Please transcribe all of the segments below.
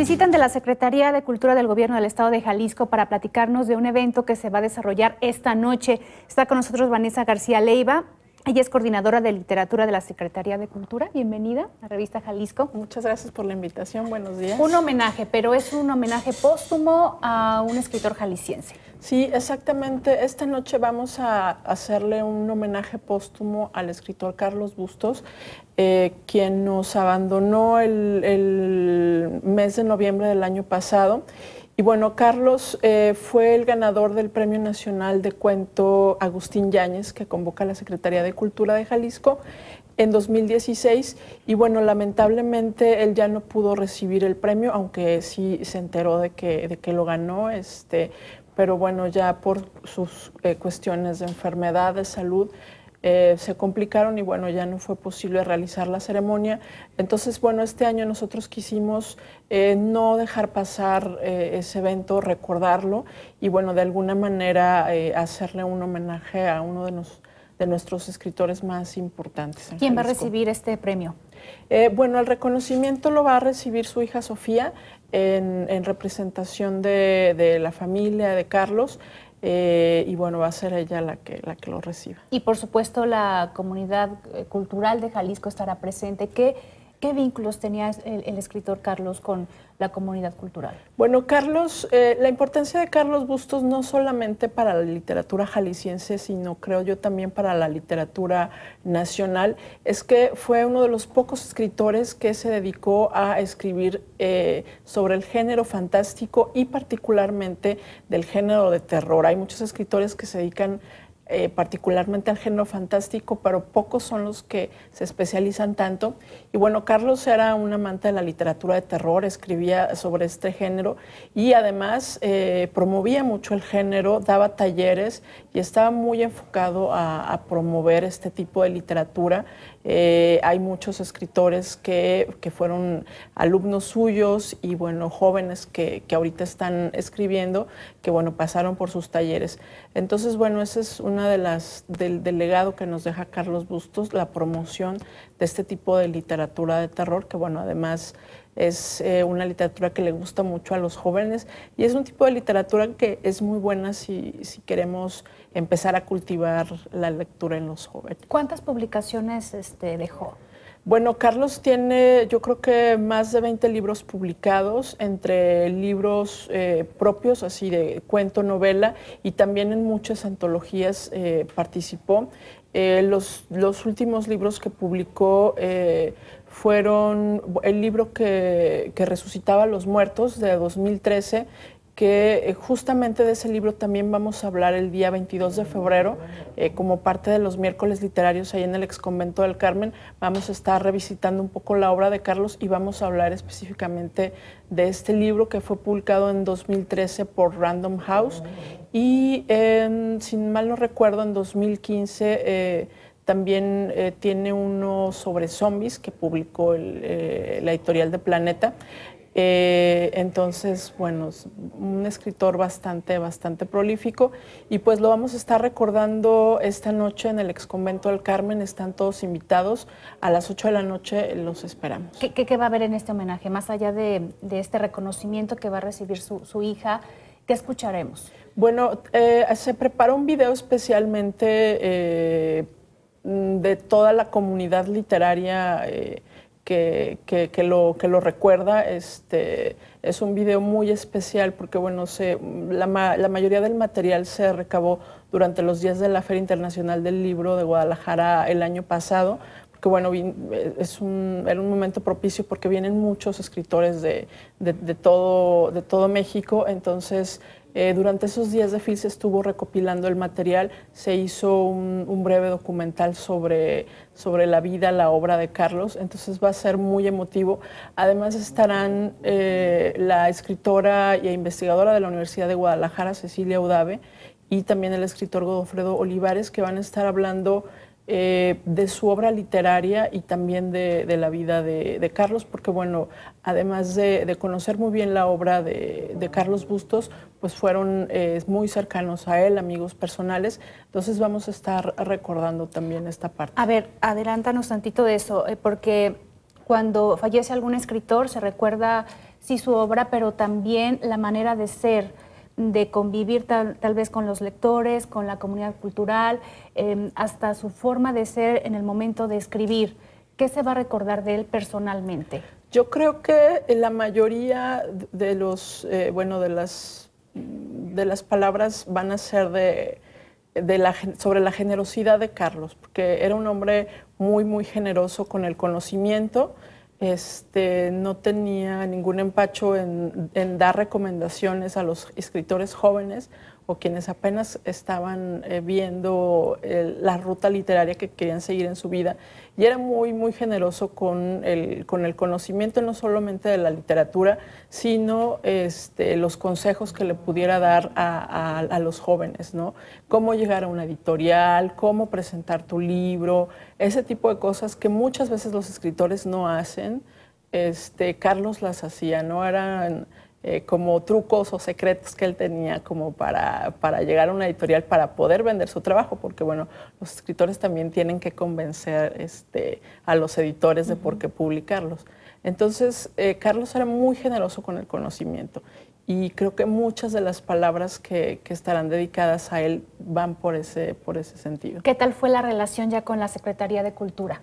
visitan de la Secretaría de Cultura del Gobierno del Estado de Jalisco para platicarnos de un evento que se va a desarrollar esta noche. Está con nosotros Vanessa García Leiva, ella es coordinadora de literatura de la Secretaría de Cultura. Bienvenida a Revista Jalisco. Muchas gracias por la invitación. Buenos días. Un homenaje, pero es un homenaje póstumo a un escritor jalisciense. Sí, exactamente. Esta noche vamos a hacerle un homenaje póstumo al escritor Carlos Bustos, eh, quien nos abandonó el mes de noviembre del año pasado. Y bueno, Carlos eh, fue el ganador del Premio Nacional de Cuento Agustín Yáñez, que convoca la Secretaría de Cultura de Jalisco en 2016. Y bueno, lamentablemente él ya no pudo recibir el premio, aunque sí se enteró de que, de que lo ganó. Este, pero bueno, ya por sus eh, cuestiones de enfermedad, de salud, eh, se complicaron y bueno, ya no fue posible realizar la ceremonia. Entonces, bueno, este año nosotros quisimos eh, no dejar pasar eh, ese evento, recordarlo y bueno, de alguna manera hacerle un homenaje a uno de, de nuestros escritores más importantes. ¿Quién va a recibir este premio? bueno, el reconocimiento lo va a recibir su hija Sofía en, representación de, de la familia de Carlos. Eh, y bueno, va a ser ella la que, la que lo reciba. Y por supuesto la comunidad eh, cultural de Jalisco estará presente. ¿Qué vínculos tenía el, escritor Carlos con la comunidad cultural? Bueno, Carlos, eh, la importancia de Carlos Bustos no solamente para la literatura jalisciense, sino creo yo también para la literatura nacional, es que fue uno de los pocos escritores que se dedicó a escribir eh, sobre el género fantástico y particularmente del género de terror. Hay muchos escritores que se dedican eh, particularmente al género fantástico, pero pocos son los que se especializan tanto. Y bueno, Carlos era un amante de la literatura de terror, escribía sobre este género y además eh, promovía mucho el género, daba talleres y estaba muy enfocado a, promover este tipo de literatura. Eh, hay muchos escritores que, que, fueron alumnos suyos y bueno, jóvenes que, que ahorita están escribiendo, que bueno, pasaron por sus talleres. Entonces, bueno, esa es una una de las del, legado que nos deja Carlos Bustos, la promoción de este tipo de literatura de terror, que bueno, además es eh, una literatura que le gusta mucho a los jóvenes y es un tipo de literatura que es muy buena si, si queremos empezar a cultivar la lectura en los jóvenes. ¿Cuántas publicaciones este, dejó? Bueno, Carlos tiene yo creo que más de 20 libros publicados, entre libros eh, propios, así de cuento, novela, y también en muchas antologías eh, participó. Eh, los, últimos libros que publicó fueron el libro que, que, resucitaba a los muertos de 2013 que eh, justamente de ese libro también vamos a hablar el día 22 de febrero, eh, como parte de los miércoles literarios ahí en el exconvento del Carmen. Vamos a estar revisitando un poco la obra de Carlos y vamos a hablar específicamente de este libro que fue publicado en 2013 por Random House y, si sin mal no recuerdo, en 2015... Eh, también tiene uno sobre zombies que publicó la editorial de Planeta. Eh, entonces, bueno, es un escritor bastante, bastante prolífico y pues lo vamos a estar recordando esta noche en el exconvento del Carmen. Están todos invitados. A las 8 de la noche los esperamos. ¿Qué, va a haber en este homenaje? Más allá de, este reconocimiento que va a recibir su, hija, ¿qué escucharemos? Bueno, eh, se preparó un video especialmente eh, de toda la comunidad literaria que, lo, que lo recuerda. Este, es un video muy especial porque, bueno, se, la, la, mayoría del material se recabó durante los días de la Feria Internacional del Libro de Guadalajara el año pasado, porque, bueno, eh, es un, era un momento propicio porque vienen muchos escritores de, de, de todo, de todo México, entonces eh, durante esos días de FIL se estuvo recopilando el material, se hizo un, breve documental sobre, sobre la vida, la obra de Carlos, entonces va a ser muy emotivo. Además estarán eh, la escritora e investigadora de la Universidad de Guadalajara, Cecilia Udave, y también el escritor Godofredo Olivares, que van a estar hablando eh, de su obra literaria y también de, la vida de, Carlos, porque bueno, además de, conocer muy bien la obra de, Carlos Bustos, pues fueron eh, muy cercanos a él, amigos personales, entonces vamos a estar recordando también esta parte. A ver, adelántanos tantito de eso, eh, porque cuando fallece algún escritor se recuerda, sí, su obra, pero también la manera de ser de convivir tal, vez con los lectores, con la comunidad cultural, em, hasta su forma de ser en el momento de escribir. ¿Qué se va a recordar de él personalmente? Yo creo que la mayoría de los, eh, bueno, de las, de las palabras van a ser sobre la generosidad de Carlos, porque era un hombre muy, muy generoso con el conocimiento. Este, no tenía ningún empacho en dar recomendaciones a los escritores jóvenes o quienes apenas estaban eh, viendo eh, la ruta literaria que querían seguir en su vida. Y era muy, muy generoso con el, con el conocimiento no solamente de la literatura, sino este, los consejos que le pudiera dar a, los jóvenes, ¿no? Cómo llegar a una editorial, cómo presentar tu libro, ese tipo de cosas que muchas veces los escritores no hacen. Este, Carlos las hacía, ¿no? Eran eh, como trucos o secretos que él tenía como para, llegar a una editorial para poder vender su trabajo, porque bueno, los escritores también tienen que convencer este, a los editores de por qué publicarlos. Entonces, eh, Carlos era muy generoso con el conocimiento y creo que muchas de las palabras que, estarán dedicadas a él van por ese, por ese sentido. ¿Qué tal fue la relación ya con la Secretaría de Cultura?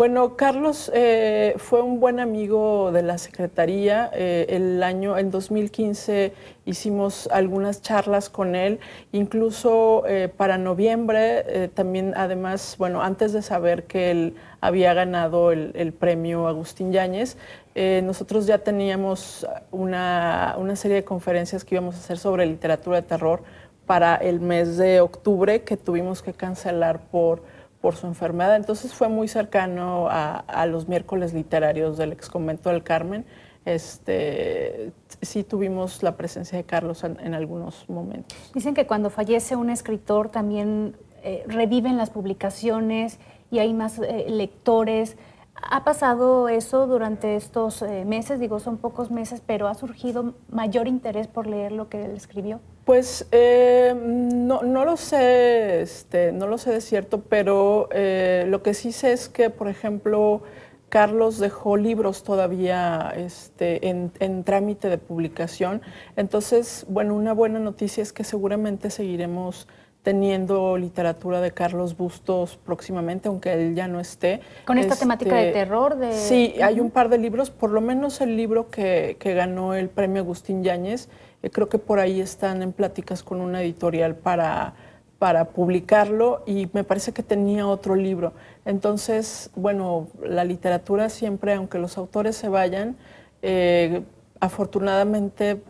Bueno, Carlos eh, fue un buen amigo de la Secretaría. Eh, el año, en 2015, hicimos algunas charlas con él. Incluso eh, para noviembre, también, además, bueno, antes de saber que él había ganado el, premio Agustín Yáñez, nosotros ya teníamos una serie de conferencias que íbamos a hacer sobre literatura de terror para el mes de octubre, que tuvimos que cancelar por por su enfermedad. Entonces fue muy cercano a, los miércoles literarios del ex convento del Carmen. Este, sí tuvimos la presencia de Carlos en, algunos momentos. Dicen que cuando fallece un escritor también eh, reviven las publicaciones y hay más eh, lectores. Ha pasado eso durante estos eh, meses, digo, son pocos meses, pero ha surgido mayor interés por leer lo que él escribió. Pues eh, no, no, lo sé, este, no lo sé de cierto, pero eh, lo que sí sé es que, por ejemplo, Carlos dejó libros todavía este, en, en, trámite de publicación. Entonces, bueno, una buena noticia es que seguramente seguiremos teniendo literatura de Carlos Bustos próximamente, aunque él ya no esté. Con esta temática de este, terror. De... Sí, hay un par de libros, por lo menos el libro que, ganó el premio Agustín Yáñez, eh, creo que por ahí están en pláticas con una editorial para, para publicarlo y me parece que tenía otro libro. Entonces, bueno, la literatura siempre, aunque los autores se vayan, eh, afortunadamente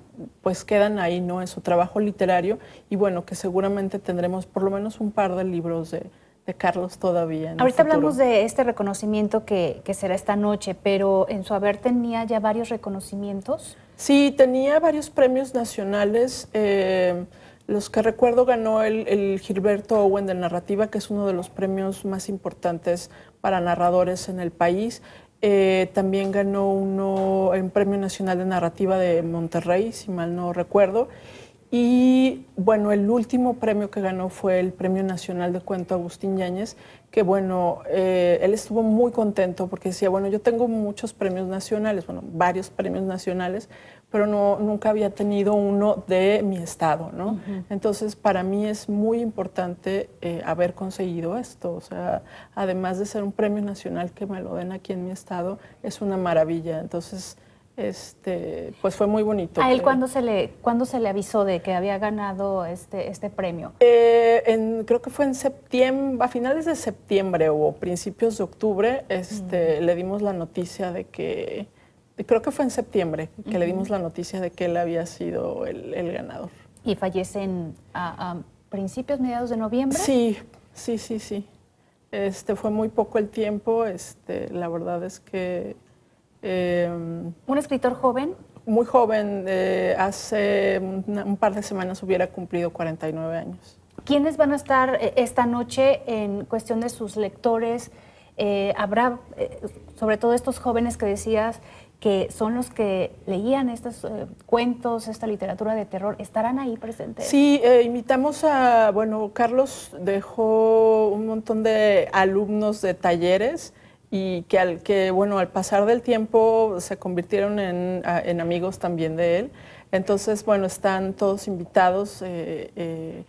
pues quedan ahí, ¿no? En su trabajo literario y bueno, que seguramente tendremos por lo menos un par de libros de, Carlos todavía. Ahorita hablamos de este reconocimiento que, será esta noche, pero en su haber tenía ya varios reconocimientos. Sí, tenía varios premios nacionales. Eh, los que recuerdo ganó el, el, Gilberto Owen de Narrativa, que es uno de los premios más importantes para narradores en el país. Eh, también ganó uno en Premio Nacional de Narrativa de Monterrey, si mal no recuerdo. Y bueno, el último premio que ganó fue el Premio Nacional de Cuento Agustín Yáñez, que bueno, eh, él estuvo muy contento porque decía, bueno, yo tengo muchos premios nacionales, bueno, varios premios nacionales, pero no, nunca había tenido uno de mi estado, ¿no? Entonces, para mí es muy importante eh, haber conseguido esto, o sea, además de ser un premio nacional que me lo den aquí en mi estado, es una maravilla, entonces, este, pues fue muy bonito. ¿A él cuándo se, le, cuándo se le avisó de que había ganado este, este premio? Eh, en, creo que fue en septiembre, a finales de septiembre o principios de octubre, este, mm. le dimos la noticia de que creo que fue en septiembre que le dimos la noticia de que él había sido el, ganador. ¿Y fallece en, a, principios, mediados de noviembre? Sí, sí, sí, sí. Este, fue muy poco el tiempo, este, la verdad es que... Em, ¿Un escritor joven? Muy joven, eh, hace un par de semanas hubiera cumplido 49 años. ¿Quiénes van a estar eh, esta noche en cuestión de sus lectores? Eh, habrá, sobre todo estos jóvenes que decías que son los que leían estos eh, cuentos, esta literatura de terror, estarán ahí presentes. Sí, eh, invitamos a, bueno, Carlos dejó un montón de alumnos de talleres y que al que bueno al pasar del tiempo se convirtieron en, amigos también de él. Entonces bueno están todos invitados. Eh,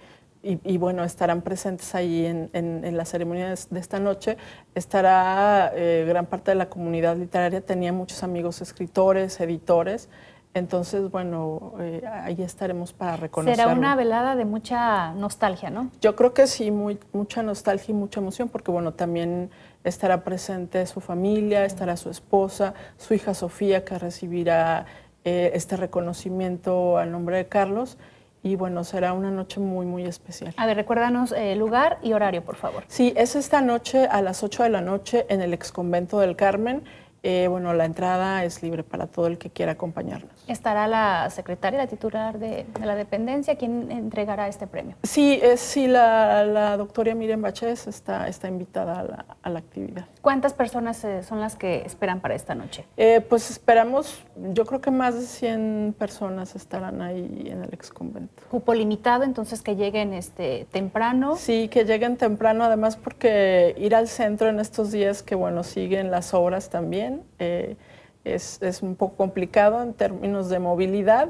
y, bueno, estarán presentes allí en, en, en, la ceremonia de esta noche. Estará eh, gran parte de la comunidad literaria, tenía muchos amigos escritores, editores. Entonces, bueno, eh, ahí estaremos para reconocer. Será una velada de mucha nostalgia, ¿no? Yo creo que sí, mucha nostalgia y mucha emoción, porque bueno, también estará presente su familia, estará su esposa, su hija Sofía, que recibirá eh, este reconocimiento al nombre de Carlos y bueno, será una noche muy, muy especial. A ver, recuérdanos el eh, lugar y horario, por favor. Sí, es esta noche a las 8 de la noche en el exconvento del Carmen eh, bueno, la entrada es libre para todo el que quiera acompañarnos. ¿Estará la secretaria, la titular de, la dependencia, quien entregará este premio? Sí, es eh, sí la, doctora Miriam Baches está, invitada a la, actividad. ¿Cuántas personas eh, son las que esperan para esta noche? pues esperamos, yo creo que más de 100 personas estarán ahí en el exconvento. Cupo limitado, entonces que lleguen este, temprano. Sí, que lleguen temprano, además porque ir al centro en estos días que, bueno, siguen las obras también eh, es, un poco complicado en términos de movilidad,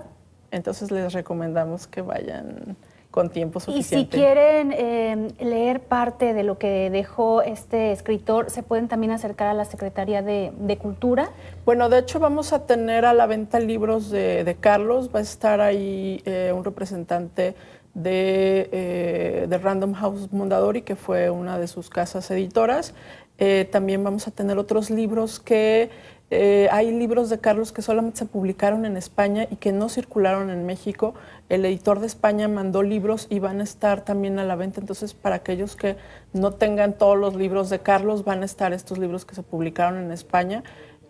entonces les recomendamos que vayan con tiempo suficiente. Y si quieren eh, leer parte de lo que dejó este escritor, ¿se pueden también acercar a la Secretaría de, Cultura? Bueno, de hecho vamos a tener a la venta libros de, Carlos, va a estar ahí eh, un representante de, de, Random House Mondadori, que fue una de sus casas editoras. Eh, también vamos a tener otros libros que eh, hay libros de Carlos que solamente se publicaron en España y que no circularon en México. El editor de España mandó libros y van a estar también a la venta. Entonces, para aquellos que no tengan todos los libros de Carlos, van a estar estos libros que se publicaron en España.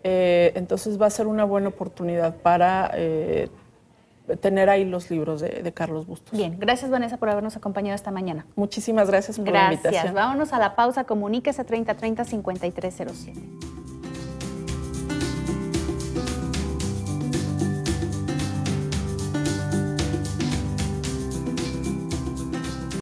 Eh, entonces, va a ser una buena oportunidad para tener ahí los libros de, Carlos Bustos. Bien, gracias Vanessa por habernos acompañado esta mañana. Muchísimas gracias por la invitación. Gracias, vámonos a la pausa, comuníquese 3030 5307.